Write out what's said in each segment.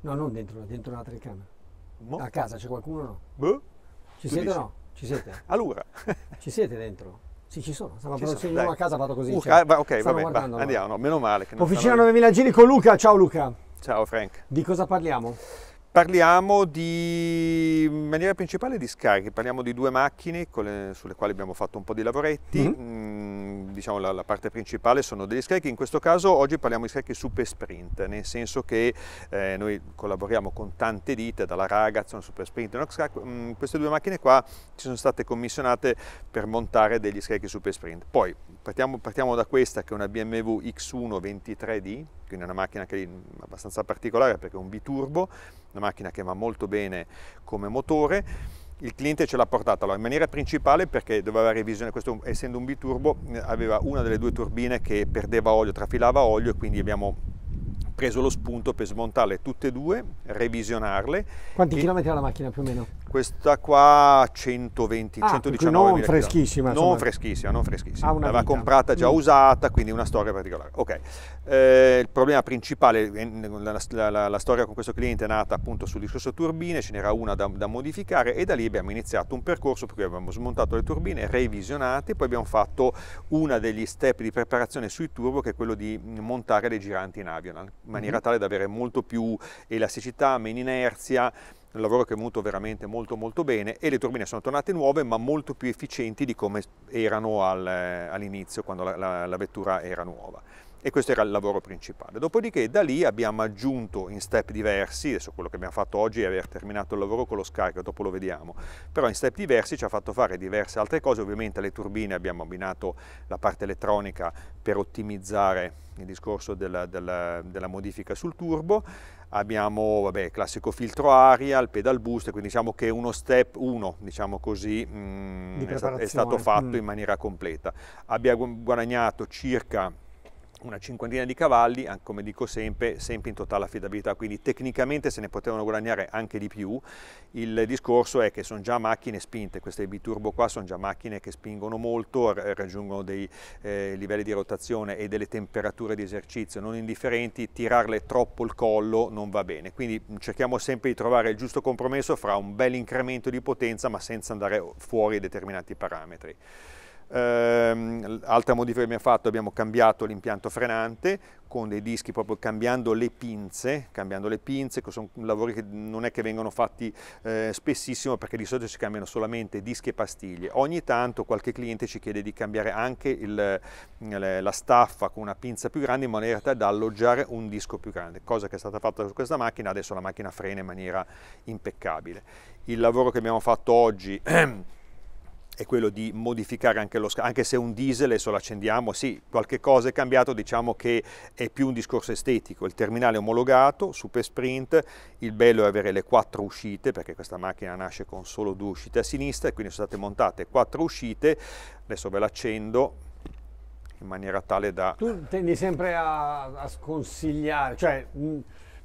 No, non dentro, dentro la telecamera. Mo? A casa c'è qualcuno o no? Boh. Ci siete o no? Ci siete? Allora. ci siete dentro? Sì, ci sono. Stavo producendo a casa, vado così. Uh, cioè, ok, va bene, andiamo. No, meno male. Che non Officina 9000 giri con Luca. Ciao Luca. Ciao Frank. Di cosa parliamo? Parliamo di, in maniera principale di scarichi, parliamo di due macchine le, sulle quali abbiamo fatto un po' di lavoretti. Mm-hmm. Mm -hmm. mm, diciamo, la, la, parte principale sono degli scarichi, in questo caso oggi parliamo di scarichi super sprint, nel senso che eh, noi collaboriamo con tante dite, dalla Ragazza, Super Sprint, e Noxcrack, mm, queste due macchine qua ci sono state commissionate per montare degli scarichi super sprint. Poi partiamo, partiamo da questa che è una BMW X1 23D, quindi una macchina che è abbastanza particolare perché è un biturbo, una macchina che va molto bene come motore il cliente ce l'ha portata allora, in maniera principale perché doveva revisione, questo essendo un biturbo eh, aveva una delle due turbine che perdeva olio, trafilava olio e quindi abbiamo preso lo spunto per smontarle tutte e due, revisionarle. Quanti e chilometri ha la macchina più o meno? Questa qua 120, ah, 119 non freschissima, non freschissima, non freschissima, non L'aveva comprata già mm. usata, quindi una storia particolare. Ok, eh, il problema principale, eh, la, la, la, la, storia con questo cliente è nata appunto sul discorso turbine, ce n'era una da, da modificare e da lì abbiamo iniziato un percorso per cui abbiamo smontato le turbine, revisionate, poi abbiamo fatto uno degli step di preparazione sui turbo che è quello di montare le giranti in avional in maniera tale da avere molto più elasticità, meno inerzia, un lavoro che è venuto veramente molto molto bene e le turbine sono tornate nuove ma molto più efficienti di come erano al, eh, all'inizio quando la, la, la vettura era nuova e questo era il lavoro principale. Dopodiché da lì abbiamo aggiunto in step diversi, adesso quello che abbiamo fatto oggi è aver terminato il lavoro con lo scarico, dopo lo vediamo, però in step diversi ci ha fatto fare diverse altre cose, ovviamente alle turbine abbiamo abbinato la parte elettronica per ottimizzare il discorso della, della, della modifica sul turbo, abbiamo vabbè, il classico filtro aria, il pedal boost, quindi diciamo che uno step 1 diciamo così, mh, mm, è, stato fatto mm. in maniera completa. Abbiamo guadagnato circa una cinquantina di cavalli, come dico sempre, sempre in totale affidabilità, quindi tecnicamente se ne potevano guadagnare anche di più. Il discorso è che sono già macchine spinte, queste biturbo qua sono già macchine che spingono molto, raggiungono dei eh, livelli di rotazione e delle temperature di esercizio non indifferenti, tirarle troppo il collo non va bene, quindi mm, cerchiamo sempre di trovare il giusto compromesso fra un bel incremento di potenza ma senza andare fuori determinati parametri. Ehm, altra modifica che abbiamo fatto, abbiamo cambiato l'impianto frenante con dei dischi proprio cambiando le pinze, cambiando le pinze, che sono lavori che non è che vengono fatti eh, spessissimo perché di solito si cambiano solamente dischi e pastiglie. Ogni tanto qualche cliente ci chiede di cambiare anche il, la staffa con una pinza più grande in maniera tale da alloggiare un disco più grande, cosa che è stata fatta su questa macchina, adesso la macchina frena in maniera impeccabile. Il lavoro che abbiamo fatto oggi è quello di modificare anche lo scarico, anche se un diesel adesso lo accendiamo, sì, qualche cosa è cambiato, diciamo che è più un discorso estetico, il terminale omologato, super sprint, il bello è avere le quattro uscite, perché questa macchina nasce con solo due uscite a sinistra e quindi sono state montate quattro uscite, adesso ve l'accendo, in maniera tale da... Tu tendi sempre a, a sconsigliare, cioè... Mh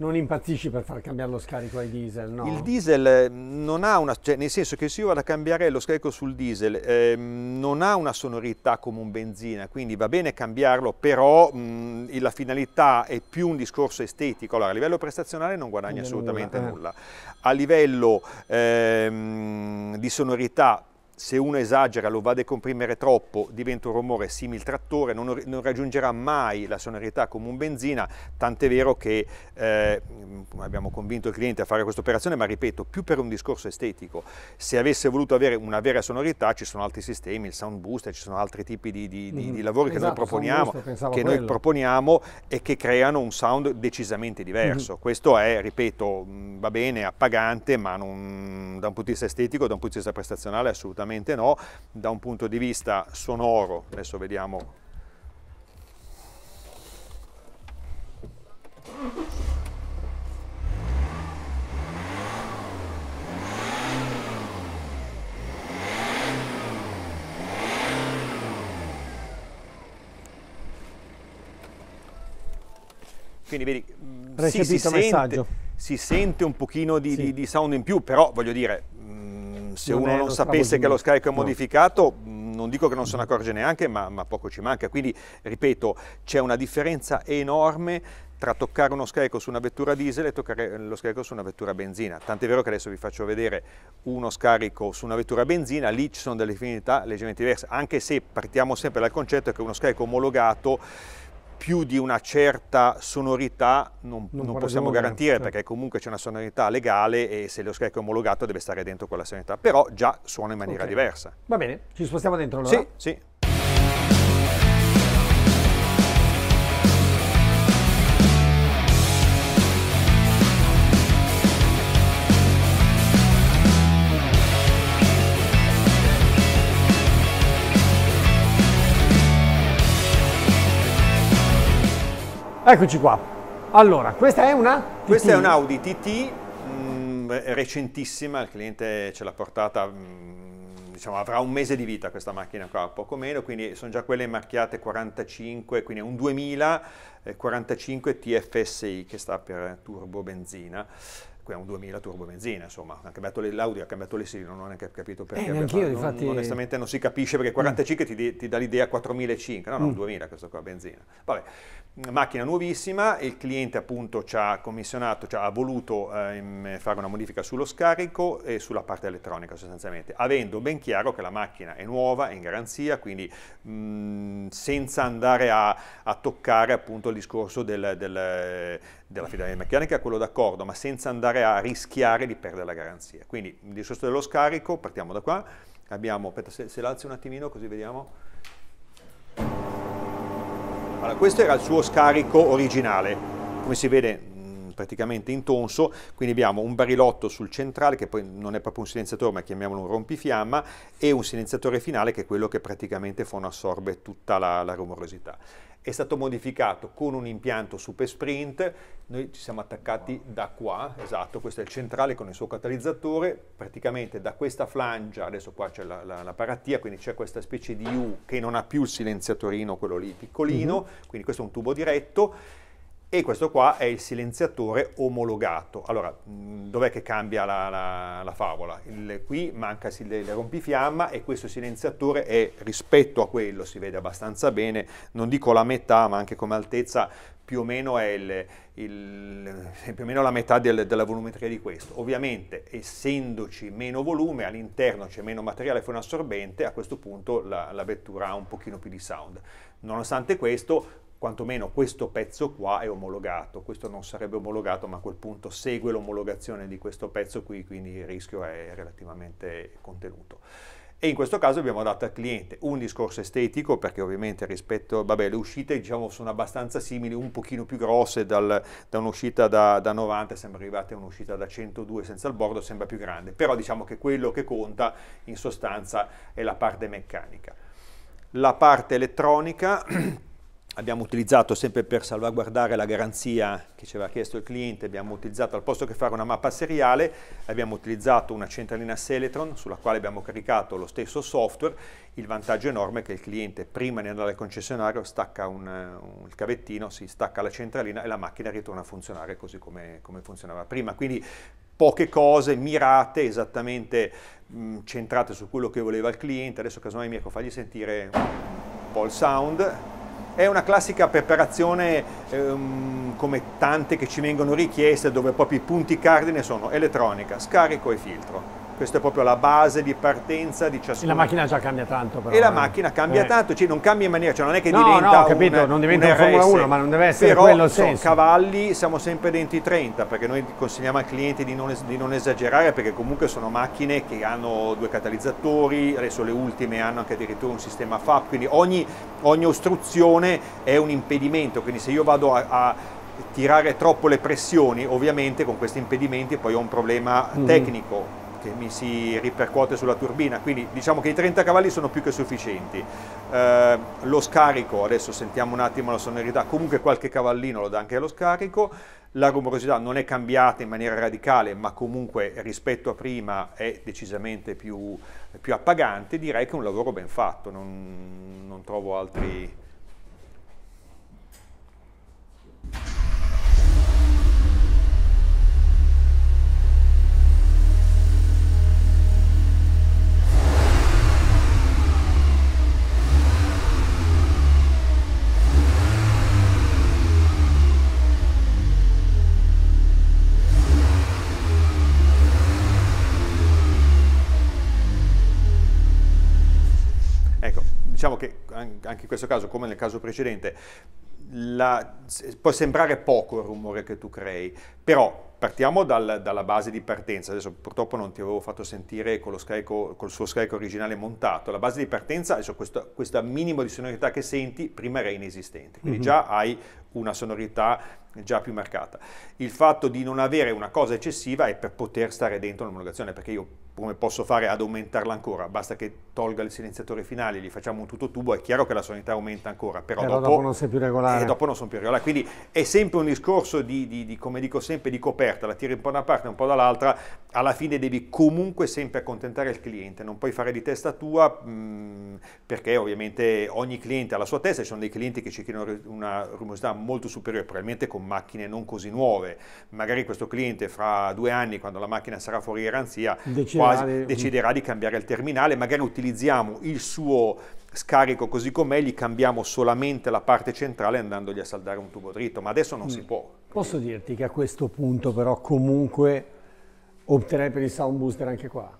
non impazzisci per far cambiare lo scarico ai diesel, no? Il diesel ehm, non ha una, cioè nel senso che se io vado a cambiare lo scarico sul diesel eh, non ha una sonorità come un benzina, quindi va bene cambiarlo, però mh, mhmm, la finalità è più un discorso estetico, allora a livello prestazionale non guadagni assolutamente nulla, eh. a livello eh, di sonorità se uno esagera, lo va a decomprimere troppo, diventa un rumore simil trattore, non, non raggiungerà mai la sonorità come un benzina, tant'è vero che eh, abbiamo convinto il cliente a fare questa operazione, ma ripeto, più per un discorso estetico. Se avesse voluto avere una vera sonorità ci sono altri sistemi, il sound booster, ci sono altri tipi di, di, di, di mm-hmm. lavori esatto, che, noi esatto, proponiamo, booster, che noi proponiamo e che creano un sound decisamente diverso. Mm Questo è, ripeto, mm, va bene, appagante, ma non, da un punto di vista estetico, da un punto di vista prestazionale assolutamente assolutamente no, da un punto di vista sonoro, adesso vediamo. Quindi vedi, mm, sì, si, sente, si sente un pochino di, sì. di, di sound in più, però voglio dire, se uno non sapesse che lo scarico è modificato, no. Mm, non dico che non se ne accorge neanche, ma, ma poco ci manca. Quindi, ripeto, c'è una differenza enorme tra toccare uno scarico su una vettura diesel e toccare eh, lo scarico su una vettura benzina. Tant'è vero che adesso vi faccio vedere uno scarico su una vettura benzina, lì ci sono delle finalità leggermente diverse, anche se partiamo sempre dal concetto che uno scarico omologato più di una certa sonorità non, non, non possiamo garantire certo. perché comunque c'è una sonorità legale e se lo scarico è omologato deve stare dentro quella sonorità, però già suona in maniera okay. diversa. Va bene, ci spostiamo dentro allora? Sì, sì. Eccoci qua. Allora, questa è una? TT. è un Audi TT mh, mm, recentissima, il cliente ce l'ha portata, mh, mm, diciamo avrà un mese di vita questa macchina qua, poco meno, quindi sono già quelle marchiate 45, quindi è un 2000 45 TFSI che sta per turbo benzina è un 2000 turbo benzina, insomma, ha cambiato l'Audi, ha cambiato le siri, non ho neanche capito perché. Eh, neanche io, non, infatti... Onestamente non si capisce perché 45 mm. ti, ti dà l'idea 4005, no, no, mm. 2000 questo qua, benzina. Vabbè, macchina nuovissima, il cliente appunto ci ha commissionato, cioè ha voluto eh, fare una modifica sullo scarico e sulla parte elettronica sostanzialmente, avendo ben chiaro che la macchina è nuova, è in garanzia, quindi mh, mm, senza andare a, a, toccare appunto il discorso del, del, della fidelità meccanica, quello d'accordo, ma senza andare andare a rischiare di perdere la garanzia. Quindi il discorso dello scarico, partiamo da qua, abbiamo, aspetta se, se l'alzi un attimino così vediamo, allora, questo era il suo scarico originale, come si vede praticamente in tonso, quindi abbiamo un barilotto sul centrale che poi non è proprio un silenziatore ma chiamiamolo un rompifiamma e un silenziatore finale che è quello che praticamente fonoassorbe tutta la, la rumorosità è stato modificato con un impianto super sprint, noi ci siamo attaccati da qua, esatto, questo è il centrale con il suo catalizzatore, praticamente da questa flangia, adesso qua c'è la, la, la parattia, quindi c'è questa specie di U che non ha più il silenziatorino, quello lì piccolino, mm -hmm. quindi questo è un tubo diretto, e questo qua è il silenziatore omologato. Allora, mm, dov'è che cambia la, la, la favola? Il, qui manca il, il, rompifiamma e questo silenziatore è rispetto a quello, si vede abbastanza bene, non dico la metà, ma anche come altezza più o meno è il, più o meno la metà del, della volumetria di questo. Ovviamente, essendoci meno volume, all'interno c'è meno materiale fonoassorbente, a questo punto la, la vettura ha un pochino più di sound. Nonostante questo, quantomeno questo pezzo qua è omologato, questo non sarebbe omologato ma a quel punto segue l'omologazione di questo pezzo qui, quindi il rischio è relativamente contenuto. E in questo caso abbiamo dato al cliente un discorso estetico perché ovviamente rispetto, vabbè le uscite diciamo sono abbastanza simili, un pochino più grosse dal, da un'uscita da, da, 90 sembra arrivate a un'uscita da 102 senza il bordo sembra più grande, però diciamo che quello che conta in sostanza è la parte meccanica. La parte elettronica abbiamo utilizzato sempre per salvaguardare la garanzia che ci aveva chiesto il cliente, abbiamo utilizzato al posto che fare una mappa seriale, abbiamo utilizzato una centralina Seletron sulla quale abbiamo caricato lo stesso software, il vantaggio enorme è che il cliente prima di andare al concessionario stacca un, un il cavettino, si stacca la centralina e la macchina ritorna a funzionare così come, come funzionava prima, quindi poche cose mirate esattamente mh, mm, centrate su quello che voleva il cliente, adesso casomai mi ecco fagli sentire un po' il sound, è una classica preparazione ehm, come tante che ci vengono richieste dove proprio i punti cardine sono elettronica, scarico e filtro. Questa è proprio la base di partenza di ciascuno. E la macchina già cambia tanto però. E la eh. macchina cambia eh. tanto, cioè non cambia in maniera, cioè non è che no, diventa No, capito, un, non diventa un, un Formula 1, ma non deve essere però, quello il senso. Però cavalli siamo sempre dentro i 30, perché noi consigliamo al cliente di non, di non, esagerare, perché comunque sono macchine che hanno due catalizzatori, adesso le ultime hanno anche addirittura un sistema FAP, quindi ogni, ogni ostruzione è un impedimento, quindi se io vado a, a tirare troppo le pressioni, ovviamente con questi impedimenti poi ho un problema mm. tecnico che mi si ripercuote sulla turbina, quindi diciamo che i 30 cavalli sono più che sufficienti. Eh, lo scarico, adesso sentiamo un attimo la sonorità, comunque qualche cavallino lo dà anche allo scarico, la rumorosità non è cambiata in maniera radicale, ma comunque rispetto a prima è decisamente più, più appagante, direi che è un lavoro ben fatto, non, non trovo altri diciamo che anche in questo caso, come nel caso precedente, la, può sembrare poco il rumore che tu crei, però partiamo dal, dalla base di partenza. Adesso purtroppo non ti avevo fatto sentire con scarico, col suo scarico originale montato. La base di partenza, adesso questo, questo minimo di sonorità che senti prima era inesistente, quindi mm -hmm. già hai una sonorità già più marcata. Il fatto di non avere una cosa eccessiva è per poter stare dentro l'omologazione, perché io come posso fare ad aumentarla ancora? Basta che tolga il silenziatore finale, gli facciamo un tutto tubo, è chiaro che la sonorità aumenta ancora, però, però dopo, dopo, non sei più regolare. E eh, dopo non sono più regolare, quindi è sempre un discorso di, di, di come dico sempre, di coperta, la tiri un po' da una parte, e un po' dall'altra, alla fine devi comunque sempre accontentare il cliente, non puoi fare di testa tua mh, mm, perché ovviamente ogni cliente ha la sua testa, ci sono dei clienti che ci chiedono una rumosità molto superiore, probabilmente con macchine non così nuove, magari questo cliente fra due anni quando la macchina sarà fuori garanzia quasi, deciderà di cambiare il terminale, magari utilizziamo il suo scarico così com'è, gli cambiamo solamente la parte centrale andandogli a saldare un tubo dritto, ma adesso non mm. si può. Posso dirti che a questo punto però comunque Opterei per il sound booster anche qua.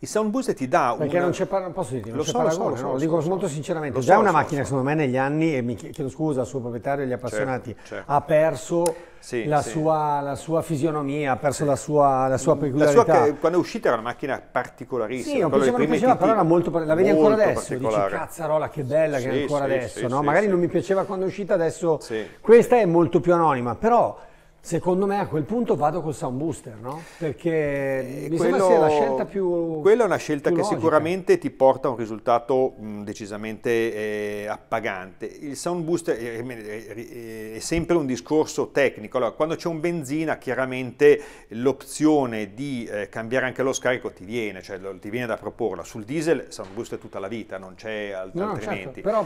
Il sound booster ti dà un... Perché non c'è par- posso dire, non lo c'è so, paragone, lo so, no? lo dico so, molto sinceramente. Lo già so, una macchina, secondo me, negli anni, e mi chiedo scusa al suo proprietario e agli certo, appassionati, certo, certo. ha perso sì, la, sì. Sua, la, Sua, fisionomia, ha perso sì. la sua, la sua peculiarità. La sua, quando è uscita era una macchina particolarissima. Sì, non piaceva, piaceva però era molto... La vedi ancora adesso, dici cazzarola che bella che è ancora adesso, no? Magari non mi piaceva quando è uscita, adesso... Questa è molto più anonima, però Secondo me a quel punto vado col sound booster, no? Perché eh, mi quello, sembra sia la scelta più Quella è una scelta che logica. sicuramente ti porta a un risultato mh, mm, decisamente eh, appagante. Il sound booster è, eh, è, eh, eh, è, sempre un discorso tecnico. Allora, quando c'è un benzina, chiaramente l'opzione di eh, cambiare anche lo scarico ti viene, cioè lo, ti viene da proporla. Sul diesel sound booster tutta la vita, non c'è alt- no, altrimenti. Certo, però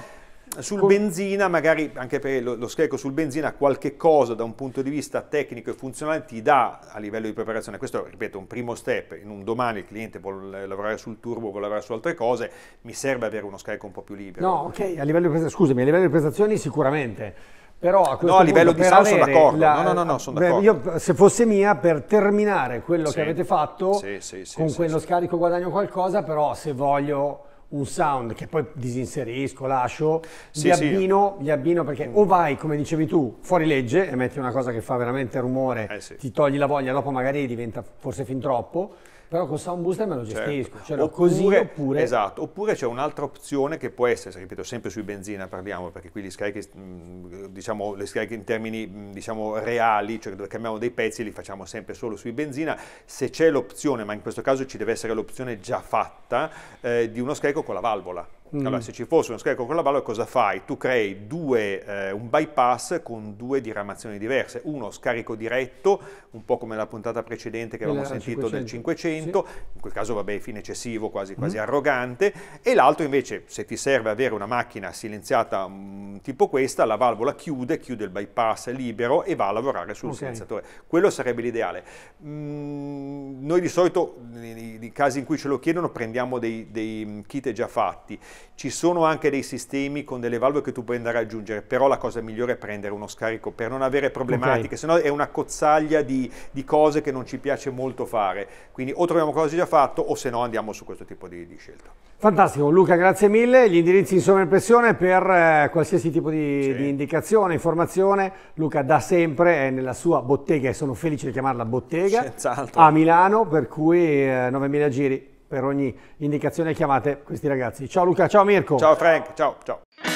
sul benzina, magari anche per lo, lo scarico sul benzina, qualche cosa da un punto di vista tecnico e funzionale ti dà a livello di preparazione. Questo, ripeto, è un primo step. In un domani il cliente vuole lavorare sul turbo, vuole lavorare su altre cose, mi serve avere uno scarico un po' più libero. No, ok, a livello di, scusami, a livello di prestazioni sicuramente. Però a no, a livello punto, di salsa sono d'accordo. La, no, no, no, sono d'accordo. Io, se fosse mia, per terminare quello sì. che avete fatto, sì, sì, con quello scarico guadagno qualcosa, però se voglio un sound che poi disinserisco, lascio, sì, li, abbino, sì. li abbino perché mm. o vai, come dicevi tu, fuori legge e metti una cosa che fa veramente rumore, eh sì. ti togli la voglia, dopo magari diventa forse fin troppo, però con Soundbooster me lo certo. gestisco, certo. cioè, oppure, così oppure... Esatto, oppure c'è un'altra opzione che può essere, ripeto, sempre sui benzina parliamo, perché qui gli scarichi, diciamo, le scariche in termini, diciamo, reali, cioè dove cambiamo dei pezzi, li facciamo sempre solo sui benzina, se c'è l'opzione, ma in questo caso ci deve essere l'opzione già fatta, eh, di uno scarico con la valvola Mm. Allora, se ci fosse uno scarico con la valvola, cosa fai? Tu crei due, eh, un bypass con due diramazioni diverse. Uno scarico diretto, un po' come la puntata precedente che avevamo sentito 500. del 500, sì. in quel caso vabbè, fine eccessivo, quasi, quasi mm. arrogante, e l'altro invece, se ti serve avere una macchina silenziata mh, mm, tipo questa, la valvola chiude, chiude il bypass libero e va a lavorare sul okay. silenziatore. Quello sarebbe l'ideale. Mm, noi di solito, nei, nei, casi in cui ce lo chiedono, prendiamo dei, dei mm, kit già fatti. Ci sono anche dei sistemi con delle valvole che tu puoi andare a aggiungere, però la cosa migliore è prendere uno scarico per non avere problematiche, okay. se no è una cozzaglia di, di, cose che non ci piace molto fare. Quindi o troviamo cose già fatte o se no andiamo su questo tipo di, di scelta. Fantastico, Luca, grazie mille. Gli indirizzi in sovraimpressione per eh, qualsiasi tipo di, sì. di, indicazione, informazione. Luca da sempre è nella sua bottega e sono felice di chiamarla bottega a Milano, per cui eh, 9000 giri per ogni indicazione chiamate questi ragazzi. Ciao Luca, ciao Mirko. Ciao Frank, ciao, ciao.